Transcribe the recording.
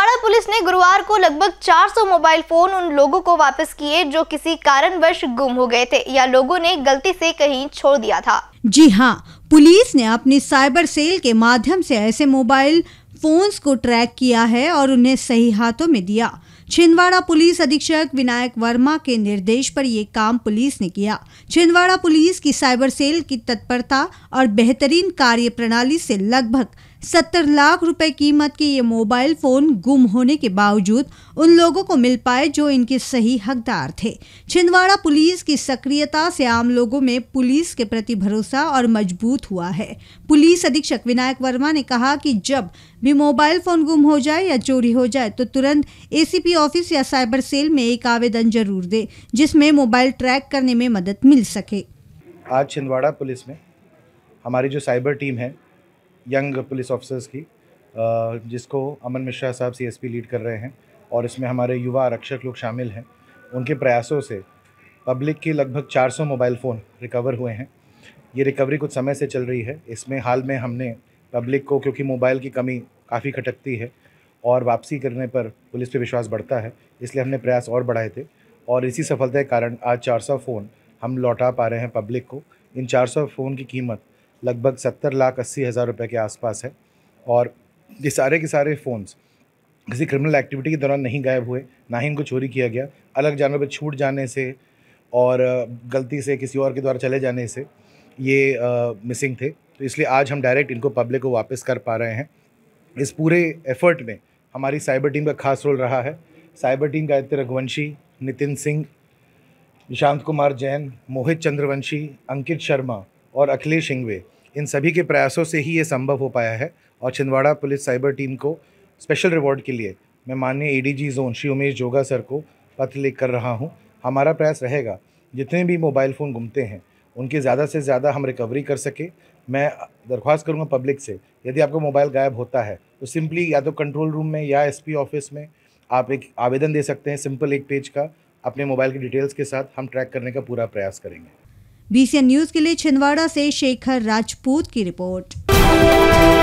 Chhindwara police ने गुरुवार को लगभग 400 मोबाइल फोन उन लोगों को वापस किए जो किसी कारणवश गुम हो गए थे या लोगों ने गलती से कहीं छोड़ दिया था जी हाँ पुलिस ने अपनी साइबर सेल के माध्यम से ऐसे मोबाइल फोन्स को ट्रैक किया है और उन्हें सही हाथों में दिया छिंदवाड़ा पुलिस अधीक्षक विनायक वर्मा के निर्देश पर ये काम पुलिस ने किया छिंदवाड़ा पुलिस की साइबर सेल की तत्परता और बेहतरीन कार्य प्रणाली से लगभग सत्तर लाख रुपए कीमत के ये मोबाइल फोन गुम होने के बावजूद उन लोगों को मिल पाए जो इनके सही हकदार थे छिंदवाड़ा पुलिस की सक्रियता से आम लोगों में पुलिस के प्रति भरोसा और मजबूत हुआ है पुलिस अधीक्षक विनायक वर्मा ने कहा कि जब भी मोबाइल फ़ोन गुम हो जाए या चोरी हो जाए तो तुरंत एसीपी ऑफिस या साइबर सेल में एक आवेदन जरूर दे जिसमें मोबाइल ट्रैक करने में मदद मिल सके आज छिंदवाड़ा पुलिस में हमारी जो साइबर टीम है यंग पुलिस ऑफिसर्स की जिसको अमन मिश्रा साहब सीएसपी लीड कर रहे हैं और इसमें हमारे युवा आरक्षक लोग शामिल हैं उनके प्रयासों से पब्लिक के लगभग 400 मोबाइल फ़ोन रिकवर हुए हैं ये रिकवरी कुछ समय से चल रही है इसमें हाल में हमने पब्लिक को क्योंकि मोबाइल की कमी काफ़ी खटकती है और वापसी करने पर पुलिस पे विश्वास बढ़ता है इसलिए हमने प्रयास और बढ़ाए थे और इसी सफलता के कारण आज 400 फ़ोन हम लौटा पा रहे हैं पब्लिक को इन 400 फ़ोन की कीमत लगभग सत्तर लाख अस्सी हज़ार रुपये के आसपास है और ये सारे के सारे फ़ोन्स किसी क्रिमिनल एक्टिविटी के दौरान नहीं गायब हुए ना ही इनको चोरी किया गया अलग जानवर पर छूट जाने से और गलती से किसी और के द्वारा चले जाने से ये मिसिंग थे तो इसलिए आज हम डायरेक्ट इनको पब्लिक को वापस कर पा रहे हैं इस पूरे एफर्ट में हमारी साइबर टीम का खास रोल रहा है साइबर टीम गायत्री रघुवंशी नितिन सिंह निशांत कुमार जैन मोहित चंद्रवंशी अंकित शर्मा और अखिलेश हिंगवे इन सभी के प्रयासों से ही ये संभव हो पाया है और छिंदवाड़ा पुलिस साइबर टीम को स्पेशल रिवॉर्ड के लिए मैं माननीय ADG zone Shri Umesh Joga sir को पत्र लिख कर रहा हूँ हमारा प्रयास रहेगा जितने भी मोबाइल फ़ोन घूमते हैं उनकी ज़्यादा से ज़्यादा हम रिकवरी कर सके मैं दरख्वास्त करूँगा पब्लिक से यदि आपका मोबाइल गायब होता है तो सिंपली या तो कंट्रोल रूम में या एसपी ऑफिस में आप एक आवेदन दे सकते हैं सिंपल एक पेज का अपने मोबाइल की डिटेल्स के साथ हम ट्रैक करने का पूरा प्रयास करेंगे बीसीएन न्यूज़ के लिए छिंदवाड़ा से शेखर राजपूत की रिपोर्ट